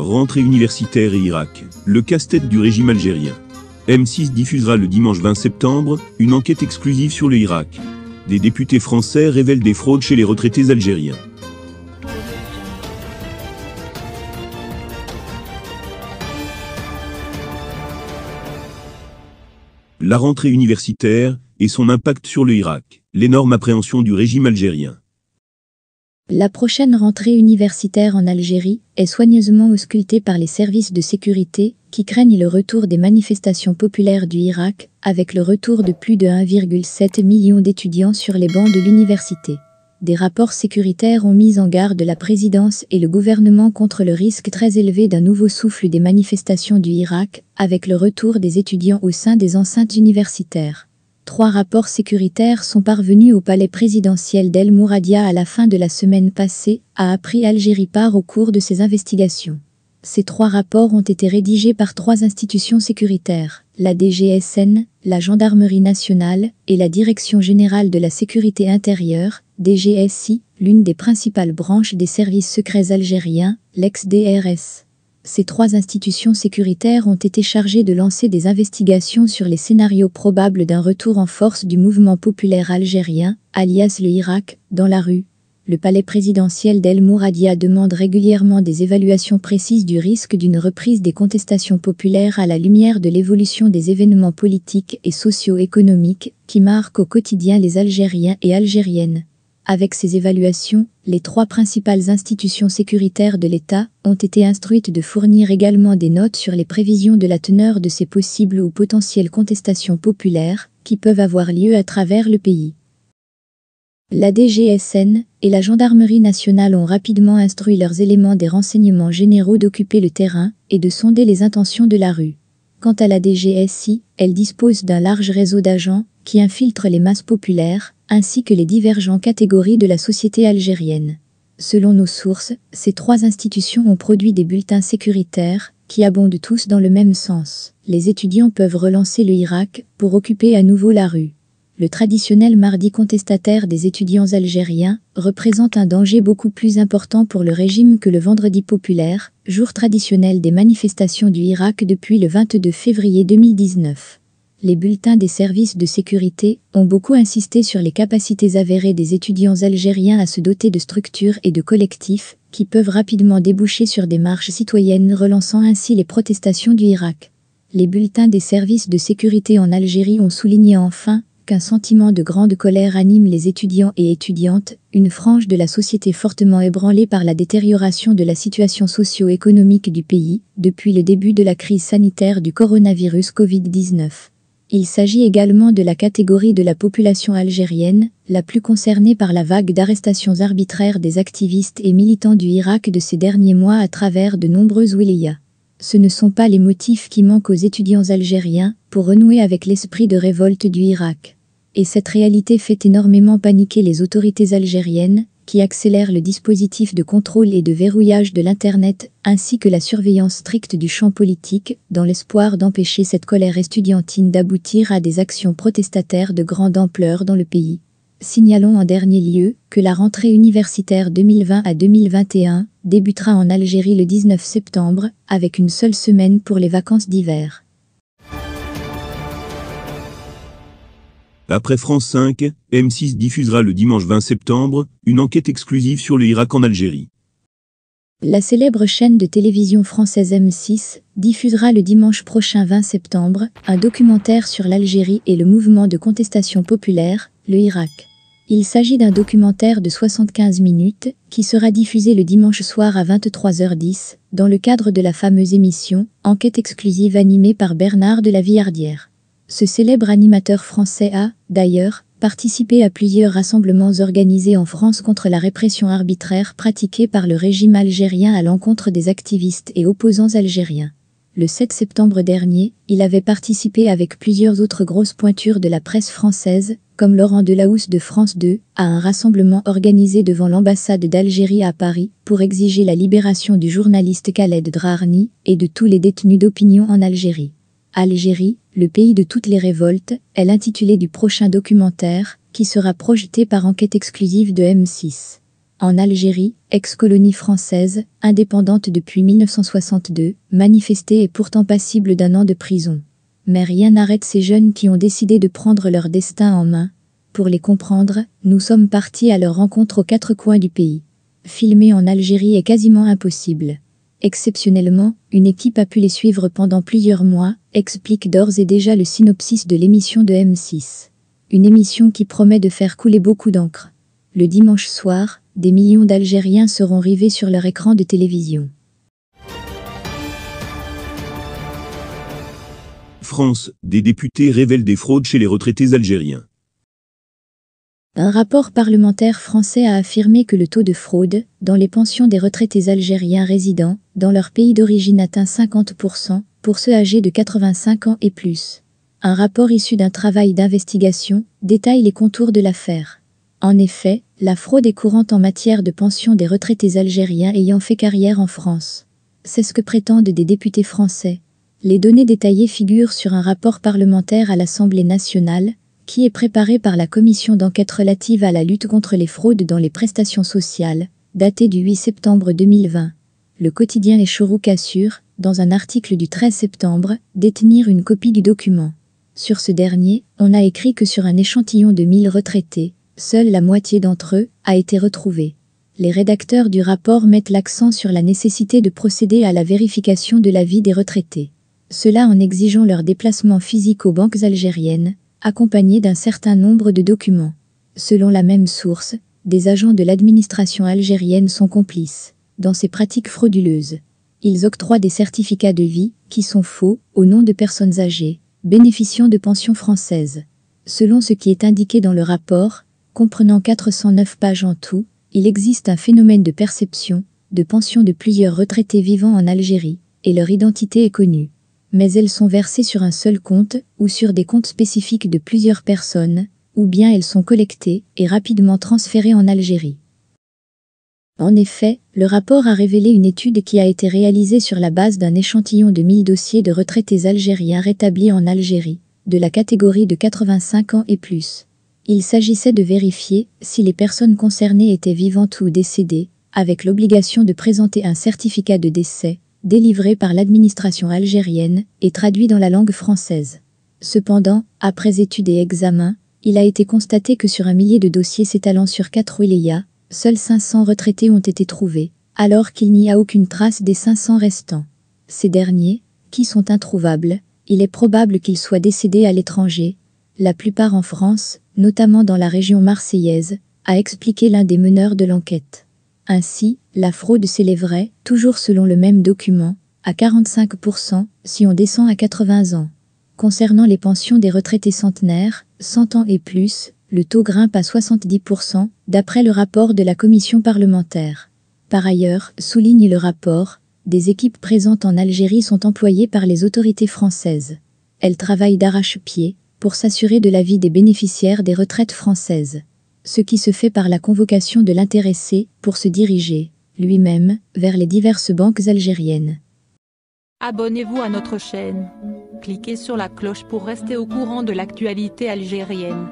Rentrée universitaire et Irak, le casse-tête du régime algérien. M6 diffusera le dimanche 20 septembre une enquête exclusive sur le Irak. Des députés français révèlent des fraudes chez les retraités algériens. La rentrée universitaire et son impact sur le Irak, l'énorme appréhension du régime algérien. La prochaine rentrée universitaire en Algérie est soigneusement auscultée par les services de sécurité qui craignent le retour des manifestations populaires du Irak avec le retour de plus de 1,7 million d'étudiants sur les bancs de l'université. Des rapports sécuritaires ont mis en garde la présidence et le gouvernement contre le risque très élevé d'un nouveau souffle des manifestations du Irak avec le retour des étudiants au sein des enceintes universitaires trois rapports sécuritaires sont parvenus au palais présidentiel d'El Mouradia à la fin de la semaine passée, a appris Algérie Part au cours de ses investigations. Ces trois rapports ont été rédigés par trois institutions sécuritaires, la DGSN, la Gendarmerie nationale et la Direction générale de la sécurité intérieure, DGSI, l'une des principales branches des services secrets algériens, l'ex-DRS ces trois institutions sécuritaires ont été chargées de lancer des investigations sur les scénarios probables d'un retour en force du mouvement populaire algérien, alias le Irak, dans la rue. Le palais présidentiel d'El Mouradia demande régulièrement des évaluations précises du risque d'une reprise des contestations populaires à la lumière de l'évolution des événements politiques et socio-économiques qui marquent au quotidien les Algériens et Algériennes. Avec ces évaluations, les trois principales institutions sécuritaires de l'État ont été instruites de fournir également des notes sur les prévisions de la teneur de ces possibles ou potentielles contestations populaires qui peuvent avoir lieu à travers le pays. La DGSN et la Gendarmerie nationale ont rapidement instruit leurs éléments des renseignements généraux d'occuper le terrain et de sonder les intentions de la rue. Quant à la DGSI, elle dispose d'un large réseau d'agents qui infiltrent les masses populaires ainsi que les divergents catégories de la société algérienne. Selon nos sources, ces trois institutions ont produit des bulletins sécuritaires qui abondent tous dans le même sens. Les étudiants peuvent relancer le Irak pour occuper à nouveau la rue. Le traditionnel mardi contestataire des étudiants algériens représente un danger beaucoup plus important pour le régime que le vendredi populaire, jour traditionnel des manifestations du Irak depuis le 22 février 2019 les bulletins des services de sécurité ont beaucoup insisté sur les capacités avérées des étudiants algériens à se doter de structures et de collectifs qui peuvent rapidement déboucher sur des marches citoyennes relançant ainsi les protestations du Irak. Les bulletins des services de sécurité en Algérie ont souligné enfin qu'un sentiment de grande colère anime les étudiants et étudiantes, une frange de la société fortement ébranlée par la détérioration de la situation socio-économique du pays depuis le début de la crise sanitaire du coronavirus Covid-19. Il s'agit également de la catégorie de la population algérienne, la plus concernée par la vague d'arrestations arbitraires des activistes et militants du Irak de ces derniers mois à travers de nombreuses wilayas. Ce ne sont pas les motifs qui manquent aux étudiants algériens pour renouer avec l'esprit de révolte du Irak. Et cette réalité fait énormément paniquer les autorités algériennes, qui accélère le dispositif de contrôle et de verrouillage de l'Internet, ainsi que la surveillance stricte du champ politique, dans l'espoir d'empêcher cette colère estudiantine d'aboutir à des actions protestataires de grande ampleur dans le pays. Signalons en dernier lieu que la rentrée universitaire 2020 à 2021 débutera en Algérie le 19 septembre, avec une seule semaine pour les vacances d'hiver. Après France 5, M6 diffusera le dimanche 20 septembre une enquête exclusive sur le Irak en Algérie. La célèbre chaîne de télévision française M6 diffusera le dimanche prochain 20 septembre un documentaire sur l'Algérie et le mouvement de contestation populaire, le Irak. Il s'agit d'un documentaire de 75 minutes qui sera diffusé le dimanche soir à 23h10 dans le cadre de la fameuse émission Enquête exclusive animée par Bernard de la Villardière. Ce célèbre animateur français a, d'ailleurs, participé à plusieurs rassemblements organisés en France contre la répression arbitraire pratiquée par le régime algérien à l'encontre des activistes et opposants algériens. Le 7 septembre dernier, il avait participé avec plusieurs autres grosses pointures de la presse française, comme Laurent Delahousse de France 2, à un rassemblement organisé devant l'ambassade d'Algérie à Paris pour exiger la libération du journaliste Khaled Drarni et de tous les détenus d'opinion en Algérie. Algérie, le pays de toutes les révoltes, est l'intitulé du prochain documentaire, qui sera projeté par enquête exclusive de M6. En Algérie, ex-colonie française, indépendante depuis 1962, manifestée est pourtant passible d'un an de prison. Mais rien n'arrête ces jeunes qui ont décidé de prendre leur destin en main. Pour les comprendre, nous sommes partis à leur rencontre aux quatre coins du pays. Filmer en Algérie est quasiment impossible. Exceptionnellement, une équipe a pu les suivre pendant plusieurs mois, explique d'ores et déjà le synopsis de l'émission de M6. Une émission qui promet de faire couler beaucoup d'encre. Le dimanche soir, des millions d'Algériens seront rivés sur leur écran de télévision. France, des députés révèlent des fraudes chez les retraités algériens. Un rapport parlementaire français a affirmé que le taux de fraude dans les pensions des retraités algériens résidents dans leur pays d'origine atteint 50% pour ceux âgés de 85 ans et plus. Un rapport issu d'un travail d'investigation détaille les contours de l'affaire. En effet, la fraude est courante en matière de pension des retraités algériens ayant fait carrière en France. C'est ce que prétendent des députés français. Les données détaillées figurent sur un rapport parlementaire à l'Assemblée nationale, qui est préparé par la commission d'enquête relative à la lutte contre les fraudes dans les prestations sociales, daté du 8 septembre 2020 le quotidien Les Chourouk assure, dans un article du 13 septembre, détenir une copie du document. Sur ce dernier, on a écrit que sur un échantillon de 1000 retraités, seule la moitié d'entre eux a été retrouvée. Les rédacteurs du rapport mettent l'accent sur la nécessité de procéder à la vérification de la vie des retraités. Cela en exigeant leur déplacement physique aux banques algériennes, accompagné d'un certain nombre de documents. Selon la même source, des agents de l'administration algérienne sont complices dans ces pratiques frauduleuses. Ils octroient des certificats de vie, qui sont faux, au nom de personnes âgées, bénéficiant de pensions françaises. Selon ce qui est indiqué dans le rapport, comprenant 409 pages en tout, il existe un phénomène de perception, de pensions de plusieurs retraités vivant en Algérie, et leur identité est connue. Mais elles sont versées sur un seul compte, ou sur des comptes spécifiques de plusieurs personnes, ou bien elles sont collectées et rapidement transférées en Algérie. En effet, le rapport a révélé une étude qui a été réalisée sur la base d'un échantillon de 1000 dossiers de retraités algériens rétablis en Algérie, de la catégorie de 85 ans et plus. Il s'agissait de vérifier si les personnes concernées étaient vivantes ou décédées, avec l'obligation de présenter un certificat de décès, délivré par l'administration algérienne et traduit dans la langue française. Cependant, après études et examens, il a été constaté que sur un millier de dossiers s'étalant sur quatre wilayas, seuls 500 retraités ont été trouvés, alors qu'il n'y a aucune trace des 500 restants. Ces derniers, qui sont introuvables, il est probable qu'ils soient décédés à l'étranger, la plupart en France, notamment dans la région marseillaise, a expliqué l'un des meneurs de l'enquête. Ainsi, la fraude s'élèverait, toujours selon le même document, à 45% si on descend à 80 ans. Concernant les pensions des retraités centenaires, 100 ans et plus, le taux grimpe à 70%, d'après le rapport de la commission parlementaire. Par ailleurs, souligne le rapport, des équipes présentes en Algérie sont employées par les autorités françaises. Elles travaillent d'arrache-pied pour s'assurer de la vie des bénéficiaires des retraites françaises. Ce qui se fait par la convocation de l'intéressé pour se diriger, lui-même, vers les diverses banques algériennes. Abonnez-vous à notre chaîne. Cliquez sur la cloche pour rester au courant de l'actualité algérienne.